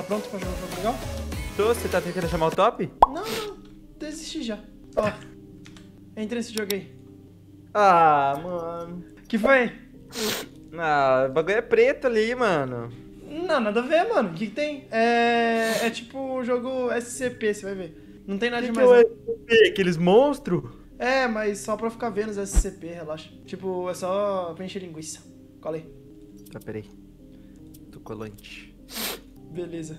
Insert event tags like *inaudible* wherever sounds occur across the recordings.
Tá pronto pra jogar o jogo legal? Tô, você tá tentando chamar o top? Não, não. Desisti já. Ó. Entra nesse jogo aí. Ah, mano. Que foi? Ah, o bagulho é preto ali, mano. Não, nada a ver, mano. O que, que tem? É, é tipo jogo SCP, você vai ver. Não tem nada de demais. Que é o SCP? Aqueles monstros? É, mas só pra ficar vendo os SCP, relaxa. Tipo, é só preencher linguiça. Cola aí. Tá, peraí. Tô colante. Beleza.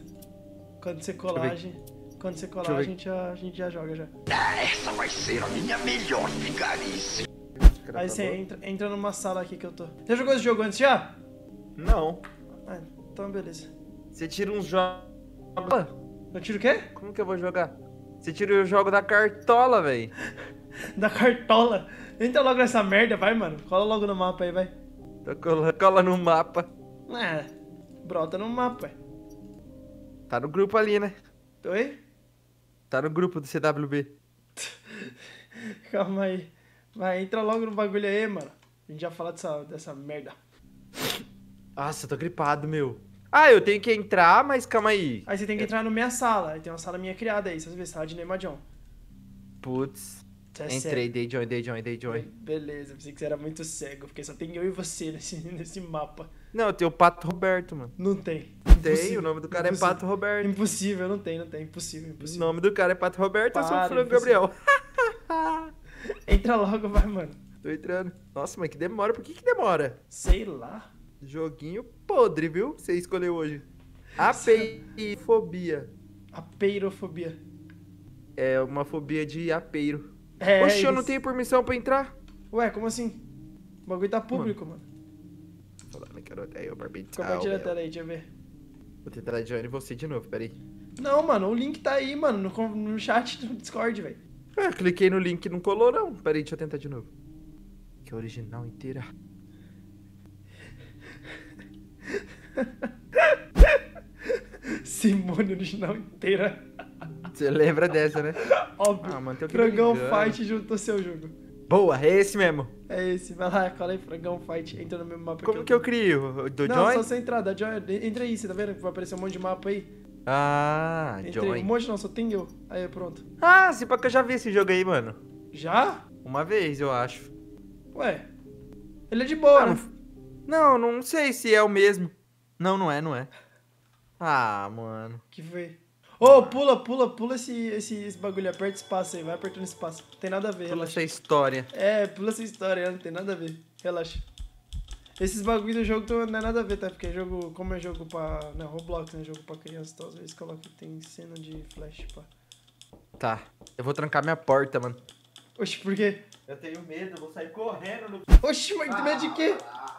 Quando você colar, a gente, quando você colar a gente, já, a gente já joga já. essa vai ser a minha melhor vigarice. Aí você entra, entra numa sala aqui que eu tô. Você jogou esse jogo antes já? Não. Ah, então beleza. Você tira uns jogos. Eu tiro o quê? Como que eu vou jogar? Você tira o jogo da cartola, velho. *laughs* da cartola? Entra logo nessa merda, vai, mano. Cola logo no mapa aí, vai. Cola, cola no mapa. Ah, brota no mapa, ué. Tá no grupo ali, né? Oi? Tá no grupo do CWB. *laughs* Calma aí. Vai, entra logo no bagulho aí, mano. A gente já fala dessa, dessa merda. Nossa, eu tô gripado, meu. Ah, eu tenho que entrar, mas calma aí. Aí você tem que entrar na minha sala. tem uma sala minha criada aí, vocês vê, sala de John. Putz. É Entrei, dei join, dei join, dei join. Beleza, pensei que você era muito cego, porque só tem eu e você *laughs* nesse, nesse mapa. Não, tem o Pato Roberto, mano. Não tem. Tem, impossível. o nome do cara é impossível. é Pato Roberto. Impossível, não tem, não tem. Impossível, impossível. O nome do cara é Pato Roberto, Para, eu sou o Flávio Gabriel. *laughs* Entra logo, vai, mano. Tô entrando. Nossa, mas que demora. Por que que demora? Sei lá. Joguinho podre, viu? Você escolheu hoje. Apeirofobia. Apeirofobia. É uma fobia de apeiro. É, Oxe, eu não tenho permissão pra entrar? Ué, como assim? O bagulho tá público, mano. mano também quero olhar o Barbie Compartilha a tela aí, deixa eu ver. Vou tentar você de novo, peraí. Não, mano, o link tá aí, mano, no, no chat do Discord, velho. Ah, cliquei no link e não colou, não. Peraí, deixa eu tentar de novo. Que é original inteira. *laughs* Simone original inteira. Você lembra dessa, né? *laughs* Óbvio. Ah, mano, Frangão Fight juntou seu jogo. Boa, é esse mesmo. É esse, vai lá, cola aí, frangão, fight, entra no mesmo mapa Como que eu, que eu crio? Do Não, join? só você entrar, da join, entra aí, você tá vendo vai aparecer um monte de mapa aí? Ah, Entrei, join. Um monte não, só tem eu. Aí, pronto. Ah, se pá que eu já vi esse jogo aí, mano. Já? Uma vez, eu acho. Ué, ele é de boa, ah, né? não, Não, não sei se é o mesmo. Não, não é, não é. Ah, mano. Que foi? Ô, oh, pula, pula, pula esse, esse, esse bagulho. Aperta espaço aí, vai apertando espaço. Não tem nada a ver. Pula relaxa. essa história. É, pula essa história, não tem nada a ver. Relaxa. Esses bagulhos do jogo não é nada a ver, tá? Porque é jogo. Como é jogo pra. Não, é Roblox, né? Jogo pra criança e tal. Às vezes coloca tem cena de flash, pá. Tá. Eu vou trancar minha porta, mano. Oxi, por quê? Eu tenho medo, eu vou sair correndo no. Oxi, mas tem medo de quê?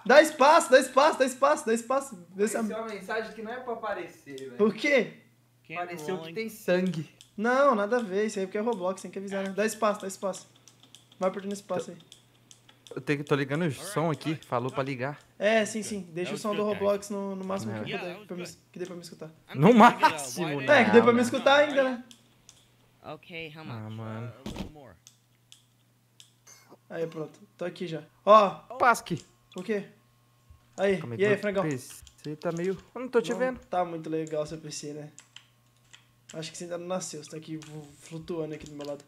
Dá espaço, dá espaço, dá espaço, dá espaço. Dessa... Essa é uma mensagem que não é pra aparecer, velho. Por quê? Pareceu que tem sangue. Não, nada a ver. Isso aí é porque é Roblox, tem que avisar, né? Ah. Dá espaço, dá espaço. Vai perdendo espaço tá. aí. Eu tenho, tô ligando o som aqui, falou pra ligar. É, sim, sim. Deixa o som do Roblox no, no máximo é. que, puder, pra me, que dê pra me escutar. No máximo, né? É, que dê pra me escutar ainda, né? Ok, how ah, much? Ah, mano. Uh, aí, pronto. Tô aqui já. Ó. Oh, Pasque. O quê? Aí, e aí, frangão? Você tá meio... Eu não tô te Não, vendo. Tá muito legal seu PC, né? Acho que você ainda não nasceu, você tá aqui flutuando aqui do meu lado.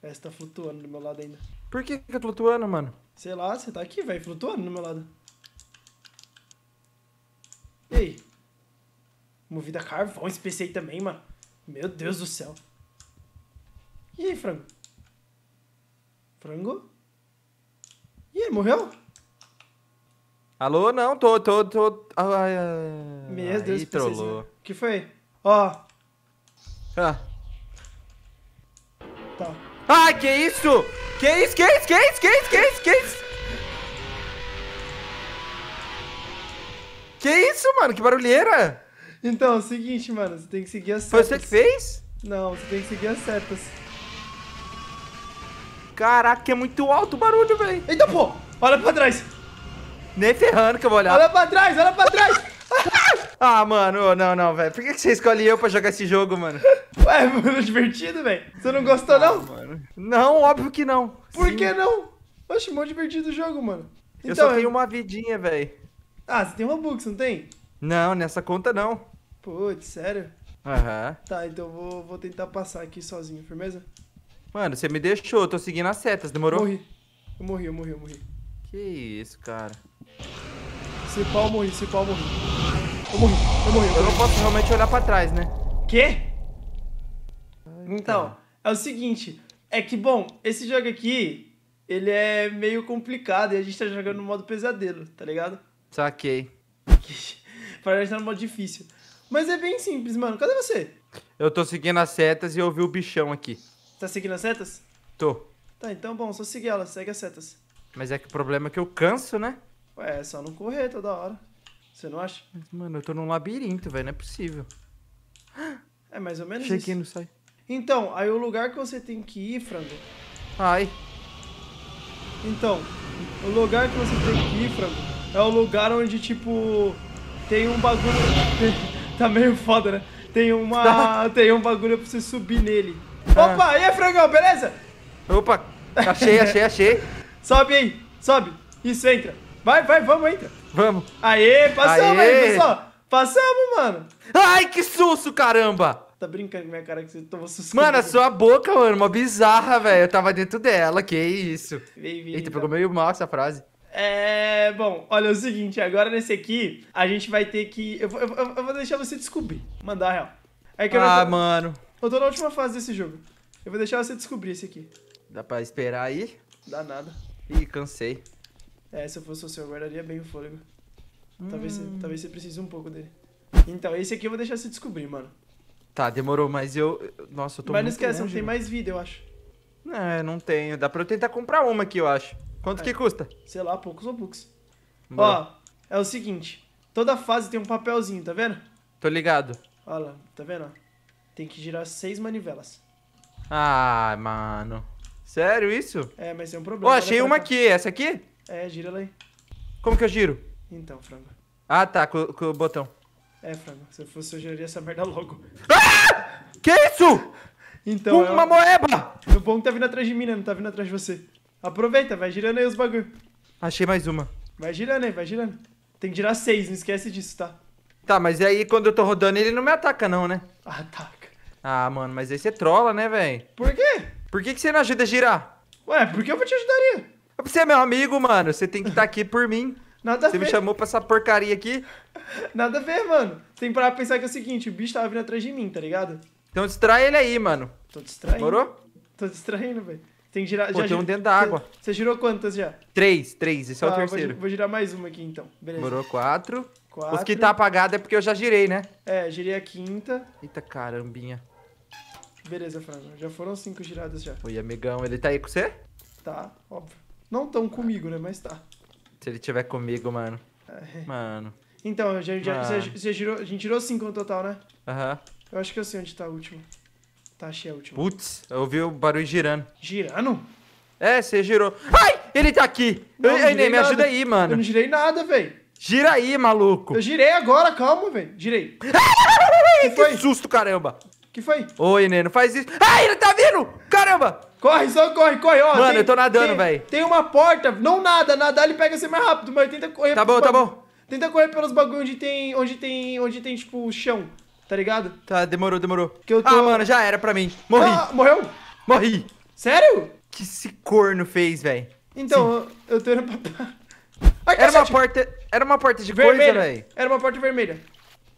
É, você tá flutuando do meu lado ainda. Por que que flutuando, mano? Sei lá, você tá aqui, velho, flutuando do meu lado. E aí? Movida carvão, esse PC aí também, mano. Meu Deus do céu. E aí, frango? Frango? E ele morreu? Alô, não, tô, tô, tô. Ai, ai, Meu Deus, do trollou. O que foi? Ó, ah. Tá. Ah, que isso? Que isso, que isso, que isso, que isso, que isso, que isso? Que isso, mano? Que barulheira! Então, é o seguinte, mano, você tem que seguir as Foi setas. Foi você que fez? Não, você tem que seguir as setas. Caraca, é muito alto o barulho, velho. Eita, pô! Olha pra trás! Nem ferrando que eu vou olhar. Olha pra trás, olha pra trás! Ah, mano, não, não, velho. Por que, você escolhe eu pra jogar esse jogo, mano? *laughs* Ué, mano, divertido, velho. Você não gostou, ah, não? Mano. Não, óbvio que não. Por Sim. que não? Acho mó divertido o jogo, mano. Então, eu só tenho eu... uma vidinha, velho. Ah, você tem Robux, não tem? Não, nessa conta não. Putz, sério? Aham. Tá, então vou, vou tentar passar aqui sozinho, firmeza? Mano, você me deixou, eu tô seguindo as setas, demorou? Morri. Eu morri, eu morri, eu morri. Que isso, cara. Se pau, morri, se pau, morri. Eu morri, eu morri. Eu, eu não posso realmente olhar pra trás, né? Quê? Então, é o seguinte. É que, bom, esse jogo aqui, ele é meio complicado e a gente tá jogando no modo pesadelo, tá ligado? Saquei. *laughs* Parece que tá no modo difícil. Mas é bem simples, mano. Cadê você? Eu tô seguindo as setas e eu vi o bichão aqui. Tá seguindo as setas? Tô. Tá, então bom, só seguir elas, segue as setas. Mas é que o problema é que eu canso, né? Ué, é só não correr toda hora. Você não acha? Mano, eu tô num labirinto, velho. Não é possível. *gasps* É mais ou menos Cheguei isso. Que não sai. Então, aí o lugar que você tem que ir, frango... Ai. Então, o lugar que você tem que ir, frango, é o lugar onde, tipo, tem um bagulho... *laughs* tá meio foda, né? Tem uma... Tá. *laughs* tem um bagulho pra você subir nele. Ah. Opa, e aí, frangão, beleza? Opa, achei, achei, achei. *laughs* sobe aí, sobe. Isso, entra. Vai, vai, vamos entra. Vamos. Aê, passamos Aê. aí, pessoal. Passamos, mano. Ai, que susto, caramba. Tá brincando com minha cara que você tomou susto. Mano, a sua boca, mano, uma bizarra, velho. Eu tava dentro dela, que isso. Bem-vindo. Eita, pegou meio mal essa frase. É. Bom, olha é o seguinte, agora nesse aqui, a gente vai ter que. Eu vou, eu, eu vou deixar você descobrir. Mandar real. É que eu ah, mano. Eu tô na última fase desse jogo. Eu vou deixar você descobrir esse aqui. Dá pra esperar aí? Dá nada. Ih, cansei. É, se eu fosse você, eu guardaria bem o fôlego. Hum. Talvez, você, hum. talvez você precise um pouco dele. Então, esse aqui eu vou deixar você descobrir, mano. Tá, demorou, mas eu. Nossa, eu tô Mas não esquece, longe. não tem mais vida, eu acho. É, não tenho. Dá pra eu tentar comprar uma aqui, eu acho. Quanto é. que custa? Sei lá, poucos Robux. Ó, é o seguinte. Toda fase tem um papelzinho, tá vendo? Tô ligado. Olha lá, tá vendo? Tem que girar seis manivelas. Ah, mano. Sério isso? É, mas é um problema. Ó, oh, achei é uma aqui. É. Essa aqui? É, gira ela aí. Como que eu giro? Então, frango. Ah, tá, com, com o botão. É, frango. Se eu fosse, eu giraria essa merda logo. Ah! Que isso? Então. É uma moeba! O bom que tá vindo atrás de mim, né? Não tá vindo atrás de você. Aproveita, vai girando aí os bagulho. Achei mais uma. Vai girando aí, vai girando. Tem que girar seis, não esquece disso, tá? Tá, mas aí quando eu tô rodando ele não me ataca não, né? Ataca. Ah, mano, mas aí você trola, né, velho? Por quê? Por que, que você não ajuda a girar? Ué, que eu vou te ajudaria. Você é meu amigo, mano. Você tem que estar tá aqui por mim. Nada a Você ver. me chamou pra essa porcaria aqui. Nada a ver, mano. tem que parar pra pensar que é o seguinte, o bicho tava vindo atrás de mim, tá ligado? Então distrai ele aí, mano. Tô distraindo. Morou? Tô distraindo, velho. Tem que girar. Pô, já tem um dentro da água. Você girou quantas já? Três, três. Esse ah, é o tá, terceiro. Vou, vou, girar mais uma aqui então. Beleza. Morou quatro. quatro. Os que tá apagado é porque eu já girei, né? É, girei a quinta. Eita carambinha. Beleza, Franjo. Já foram cinco giradas já. Oi, amigão. Ele tá aí com você? Tá, óbvio. Não tão comigo, né? Mas tá. Se ele tiver comigo, mano. É. Mano. Então, a gente, girou, a gente tirou 5 no total, né? Aham. Uhum. Eu acho que eu sei onde tá o último. Tá, achei a última. Putz, eu ouvi o barulho girando. Girando? É, você girou. Ai, ele tá aqui. Não, eu, eu nem, me ajuda aí, mano. Eu não girei nada, velho. Gira aí, maluco. Eu girei agora, calma, velho. Girei. Ai, *laughs* que, susto, caramba. Que foi? Oi, Nê, não faz isso. Ai, ele tá vindo! Caramba! Corre, só corre, corre, ó. Mano, tem, eu tô nadando, velho. Tem uma porta, não nada, nadar ele pega você assim mais rápido, mas tenta correr. Tá bom, tá bom. Tenta correr pelos bagulhos onde tem, onde tem, onde tem tipo chão, tá ligado? Tá, demorou, demorou. Tô... Ah, mano, já era pra mim. Morri. Ah, morreu? Morri. Sério? Que esse corno fez, velho? Então, eu, eu tô indo pra... Ai, era uma porta, era uma porta de vermelha. coisa, velho. Era uma porta vermelha.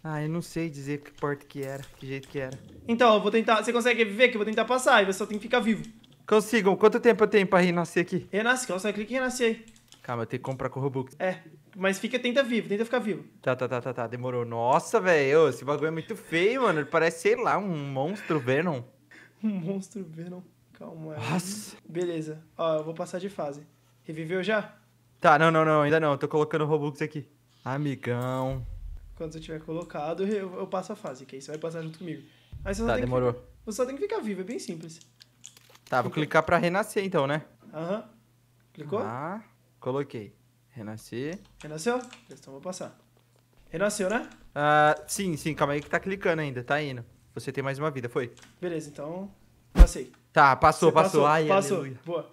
Ah, eu não sei dizer que porta que era, que jeito que era. Então, eu vou tentar, você consegue ver que eu vou tentar passar e você só tem que ficar vivo. Consigam. Quanto tempo eu tenho pra renascer aqui? Renasce, é calça clica em renascer aí. Calma, eu tenho que comprar com o Robux. É, mas fica, tenta vivo, tenta ficar vivo. Tá, tá, tá, tá, tá. Demorou. Nossa, velho. Esse bagulho é muito feio, mano. Ele parece, sei lá, um monstro Venom. *laughs* um monstro Venom. Calma aí. Nossa. Beleza. Ó, eu vou passar de fase. Reviveu já? Tá, não, não, não. Ainda não. Eu tô colocando o Robux aqui. Amigão. Quando você tiver colocado, eu, eu passo a fase, que aí você vai passar junto comigo. Aí você tá, demorou. Que, você só tem que ficar vivo, é bem simples. Tá, vou clicar pra renascer então, né? Aham. Uhum. Clicou? Ah, coloquei. Renascer. Renasceu? Então vou passar. Renasceu, né? Ah, sim, sim, calma aí que tá clicando ainda, tá indo. Você tem mais uma vida, foi? Beleza, então. Passei. Tá, passou, Você passou. Passou, Ai, passou. boa.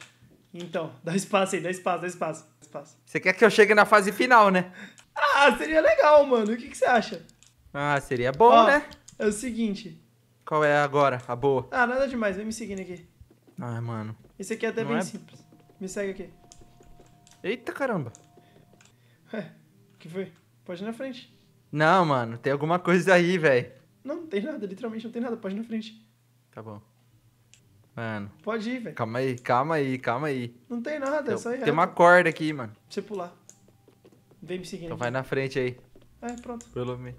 Então, dá espaço aí, dá espaço, dá espaço, dá espaço. Você quer que eu chegue na fase final, né? Ah, seria legal, mano. O que, que você acha? Ah, seria bom, Ó, né? É o seguinte. Qual é agora? A boa. Ah, nada demais. Vem me seguindo aqui. Ah, mano. Esse aqui é até Não bem é... simples. Me segue aqui. Eita caramba. Ué, o que foi? Pode ir na frente. Não, mano, tem alguma coisa aí, velho. Não, não tem nada, literalmente não tem nada. Pode ir na frente. Tá bom. Mano. Pode ir, velho. Calma aí, calma aí, calma aí. Não tem nada, é só ir. Tem reto. uma corda aqui, mano. Pra você pular. Vem me seguindo. Então aqui. vai na frente aí. É, pronto. Tô ilumi...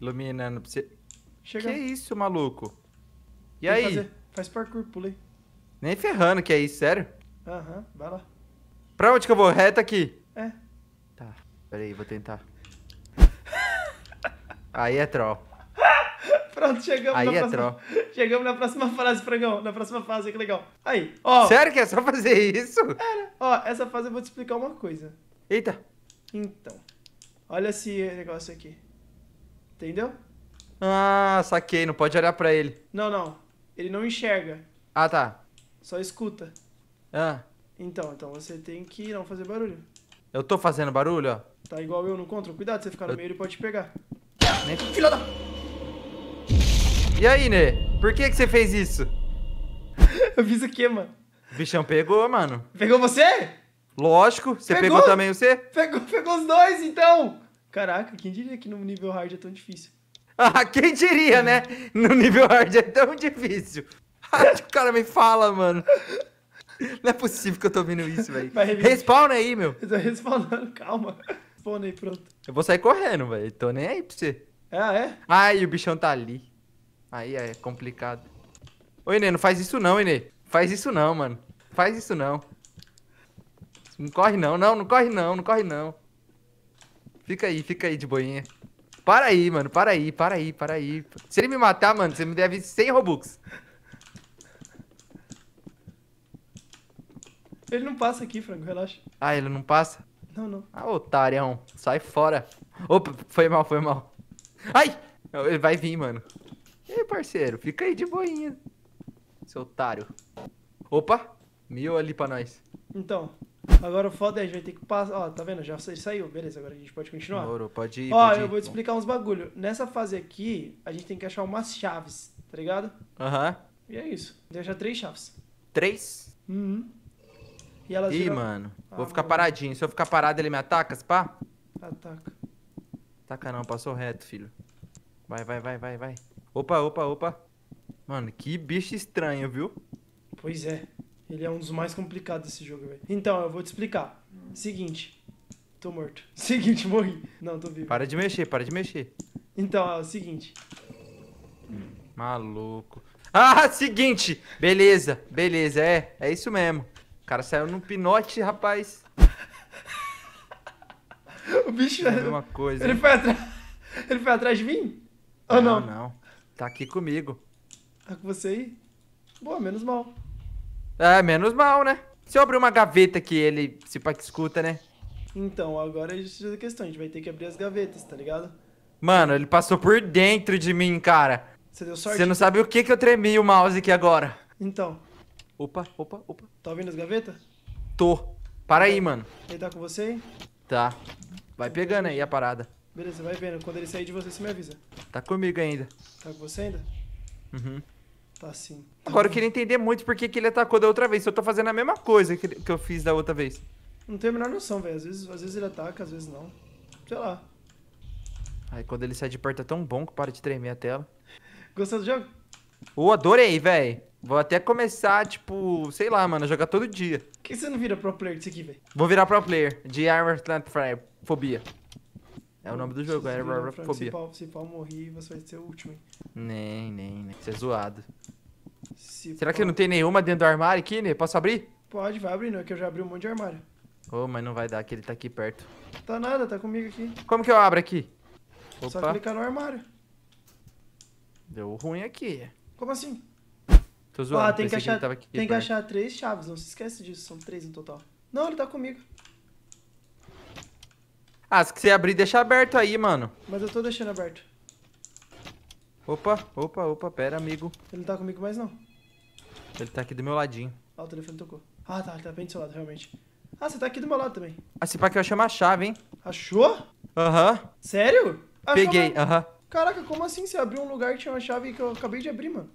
iluminando pra você. Chega. Que isso, maluco? E tem aí? Faz parkour, pulei. Nem ferrando que é isso, sério? Aham, uhum, vai lá. Pra onde que eu vou? reta aqui? É. Tá, peraí, vou tentar. Aí é troll. *laughs* Pronto, chegamos Aí na é próxima. Troll. Chegamos na próxima fase, frangão. Na próxima fase, que legal. Aí, ó. Sério que é só fazer isso? Era. Ó, essa fase eu vou te explicar uma coisa. Eita. Então. Olha esse negócio aqui. Entendeu? Ah, saquei. Não pode olhar pra ele. Não, não. Ele não enxerga. Ah, tá. Só escuta. Ah. Então, então você tem que não fazer barulho. Eu tô fazendo barulho, ó. Tá igual eu no contra. Cuidado, você ficar no eu... meio, ele pode te pegar. Nem... Filha da... E aí, Nê? Por que que você fez isso? *laughs* eu fiz o quê, mano? O bichão pegou, mano. Pegou você? Lógico. Você pegou, pegou também você? Pegou, pegou os dois, então. Caraca, quem diria que no nível hard é tão difícil? *laughs* Ah, quem diria, né? No nível hard é tão difícil. *laughs* o cara me fala, mano. Não é possível que eu tô ouvindo isso, velho. Respawn aí, meu. Eu tô tá respawnando, calma. Respawn aí, pronto. Eu vou sair correndo, velho. Tô nem aí pra você. Ah, é? Ai, o bichão tá ali. Aí é complicado. Ô, Inê, não faz isso não, Inê. Faz isso não, mano. Faz isso não. Não corre não, não, não corre não, não corre não. Fica aí, fica aí de boinha. Para aí, mano, para aí, para aí, para aí. Se ele me matar, mano, você me deve 100 Robux. Ele não passa aqui, Frango, relaxa. Ah, ele não passa? Não, não. Ah, otarião, sai fora. Opa, foi mal, foi mal. Ai! Ele vai vir, mano. E aí, parceiro, fica aí de boinha. Seu otário. Opa, mil ali pra nós. Então, agora o foda é a gente vai ter que passar. Ó, tá vendo? Já saiu. Beleza, agora a gente pode continuar. Moro, pode ir. Ó, pode eu vou te explicar uns bagulho. Nessa fase aqui, a gente tem que achar umas chaves, tá ligado? Aham. E é isso. Deixa três chaves. Três? Uhum. E Ih, mano. Ah, vou ficar paradinho. Se eu ficar parado, ele me ataca, se pá? Ataca. Ataca não, passou reto, filho. Vai, vai, vai, vai, vai. Opa, opa, opa. Mano, que bicho estranho, viu? Pois é. Ele é um dos mais complicados desse jogo, velho. Então, eu vou te explicar. Seguinte. Tô morto. *laughs* Seguinte, morri. Não, tô vivo. Para de mexer, para de mexer. Então, é o seguinte. Maluco. Ah, seguinte. Beleza, beleza. É, é isso mesmo. O cara saiu num pinote, rapaz. *laughs* o bicho. É uma coisa. Ele foi, atrás... *laughs* ele foi atrás de mim? Ou não? Não, não. Tá aqui comigo. Tá com você aí? Boa, menos mal. É, menos mal, né? Se eu abrir uma gaveta que ele se pá que escuta, né? Então, agora é justiça da questão. A gente vai ter que abrir as gavetas, tá ligado? Mano, ele passou por dentro de mim, cara. Você deu sorte? Você não sabe o que, que eu tremi o mouse aqui agora. Então. Opa, opa, opa. Tá ouvindo as gavetas? Tô. Para aí, mano. Ele tá com você aí? Tá. Vai pegando aí a parada. Beleza, vai vendo. Quando ele sair de você, você me avisa. Tá comigo ainda. Tá com você ainda? Uhum. Tá sim. Tá Agora eu queria entender muito por que, que ele atacou da outra vez. Se eu tô fazendo a mesma coisa que, que eu fiz da outra vez. Não tenho a menor noção, velho. Às vezes, às vezes ele ataca, às vezes não. Sei lá. Aí quando ele sai de perto é tão bom que para de tremer a tela. Gostou do jogo? Ô, oh, adorei, velho. Vou até começar, tipo, sei lá, mano, jogar todo dia. Por que você não vira pro player disso aqui, velho? Vou virar pro player de Armor Plant Fobia. É o nome do jogo, é Armor Fobia. Se pau morrer, você vai ser o último, hein? Nem, nem, nem. Você é zoado. Se Será pau... que não tem nenhuma dentro do armário aqui, né? Posso abrir? Pode, vai abrir, não, é que eu já abri um monte de armário. Ô, oh, mas não vai dar, que ele tá aqui perto. Tá nada, tá comigo aqui. Como que eu abro aqui? Opa. Só clicar no armário. Deu ruim aqui. Como assim? Tô zoando, ah, tem que achar, que aqui, Tem que achar três chaves, não se esquece disso, são três no total. Não, ele tá comigo. Ah, se você abrir, deixa aberto aí, mano. Mas eu tô deixando aberto. Opa, opa, opa, pera, amigo. Ele não tá comigo mais, não. Ele tá aqui do meu ladinho. Ah, o telefone tocou. Ah, tá, ele tá bem do seu lado, realmente. Ah, você tá aqui do meu lado também. Ah, se pá que eu achei uma chave, hein. Achou? Aham. Sério? Achou Peguei, aham. Uma... Caraca, como assim? Você abriu um lugar que tinha uma chave que eu acabei de abrir, mano?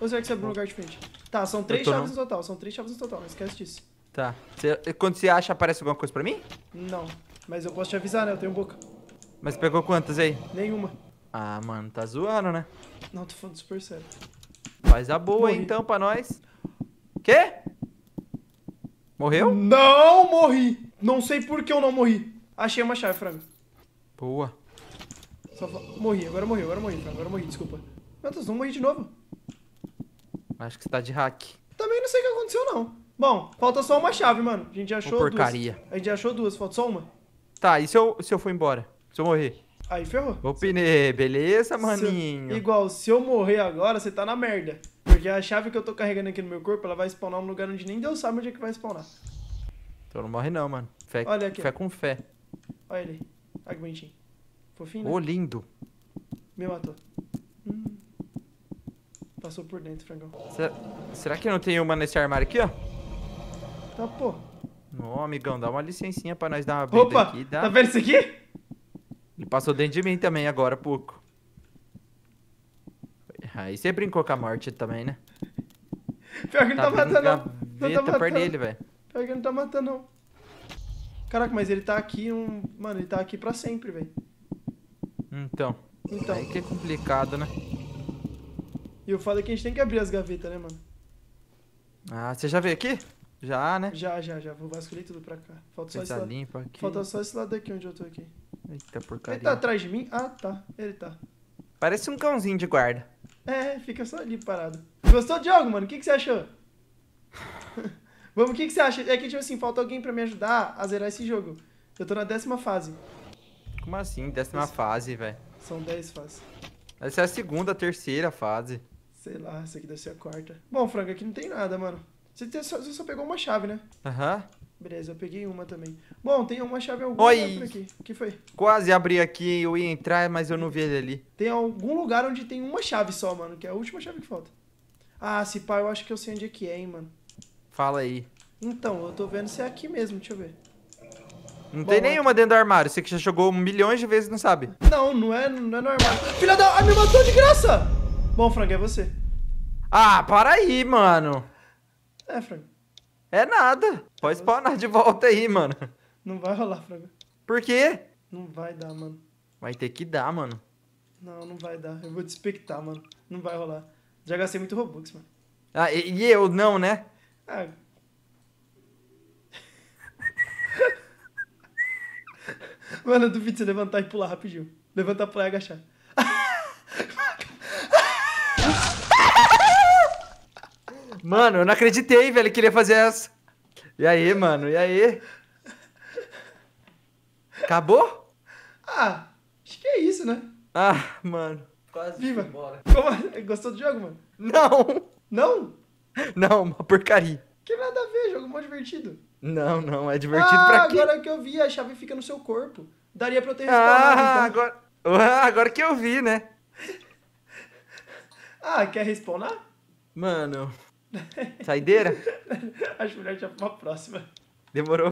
Ou você que você abre um lugar diferente? Tá, são três chaves no... no total, são três chaves no total, não esquece disso. Tá. Cê, quando você acha, aparece alguma coisa pra mim? Não, mas eu posso te avisar, né? Eu tenho boca. Mas pegou quantas aí? Nenhuma. Ah, mano, tá zoando, né? Não, tô falando super sério. Faz a boa, morri. então, pra nós. Quê? Morreu? Não morri! Não sei por que eu não morri. Achei uma chave, Frango. Boa. Só... Morri, agora morri, agora morri, Frango, agora morri, desculpa. Meu Deus, não morri de novo. Acho que você tá de hack. Também não sei o que aconteceu, não. Bom, falta só uma chave, mano. A gente achou duas. porcaria. duas. A gente achou duas, falta só uma. Tá, e se eu, se eu for embora? Se eu morrer? Aí ferrou. Opinei, beleza, maninho? Se eu, igual, se eu morrer agora, você tá na merda. Porque a chave que eu tô carregando aqui no meu corpo, ela vai spawnar num lugar onde nem Deus sabe onde é que vai spawnar. Então não morre não, mano. Fé, Olha aqui. Fé com fé. Olha ele. Olha que bonitinho. Fofinho, né? Ô, lindo. Me matou. Passou por dentro, frangão. Será, será que não tem uma nesse armário aqui, ó? Tá, pô. Ô, amigão, dá uma licencinha pra nós dar uma briga Opa, aqui. Dá... tá vendo isso aqui? Ele passou dentro de mim também agora há pouco. Aí você brincou com a morte também, né? Pior que não tá, tá matando, não. Não tá matando. Dele, Pior que não tá matando, não. Caraca, mas ele tá aqui, um... mano, ele tá aqui pra sempre, velho. Então. Então. Aí que é complicado, né? E o foda é que a gente tem que abrir as gavetas, né, mano? Ah, você já veio aqui? Já, né? Já, já, já. Vou vasculhar tudo pra cá. Falta só, Coisa esse limpa lado. Aqui. Falta só esse lado daqui onde eu tô aqui. Eita porcaria. Ele tá atrás de mim? Ah, tá. Ele tá. Parece um cãozinho de guarda. É, fica só ali parado. Gostou do jogo, mano? O que, que você achou? *laughs* Vamos, o que, que você acha? É que, tipo assim, falta alguém pra me ajudar a zerar esse jogo. Eu tô na décima fase. Como assim, décima Isso. fase, velho? São dez fases. Essa é a segunda, a terceira fase. Sei lá, essa aqui deve ser a quarta. Bom, Franca, aqui não tem nada, mano. Você só, você só pegou uma chave, né? Aham. Uhum. Beleza, eu peguei uma também. Bom, tem uma chave alguma Oi. por aqui. O que foi? Quase abri aqui, eu ia entrar, mas eu não vi ele ali. Tem algum lugar onde tem uma chave só, mano, que é a última chave que falta. Ah, se pá, eu acho que eu sei onde é que é, hein, mano. Fala aí. Então, eu tô vendo se é aqui mesmo, deixa eu ver. Não tem nenhuma é dentro do armário, você que já jogou milhões de vezes não sabe. Não, não é, não é no armário. Filha da... Ai, me matou de graça! Bom, Frank, é você. Ah, para aí, mano. É, Frank. É nada. Pode tá spawnar de volta aí, mano. Não vai rolar, Frank. Por quê? Não vai dar, mano. Vai ter que dar, mano. Não, não vai dar. Eu vou despectar, mano. Não vai rolar. Já gastei muito Robux, mano. Ah, e, e eu não, né? Ah. *laughs* mano, eu duvido você levantar e pular rapidinho. Levantar, pular e agachar. Mano, eu não acreditei, velho, que ele ia fazer essa. E aí, mano, e aí? Acabou? Ah, acho que é isso, né? Ah, mano. Quase Viva. Como? É? Gostou do jogo, mano? Não! Não? Não, uma porcaria. Que nada a ver, jogo mó divertido. Não, não, é divertido ah, pra quê? agora que eu vi, a chave fica no seu corpo. Daria pra eu ter ah, respawnado, ah, agora... Ah, *laughs* agora que eu vi, né? ah, quer respawnar? Mano... Saideira? *laughs* Acho melhor já pra uma próxima. Demorou.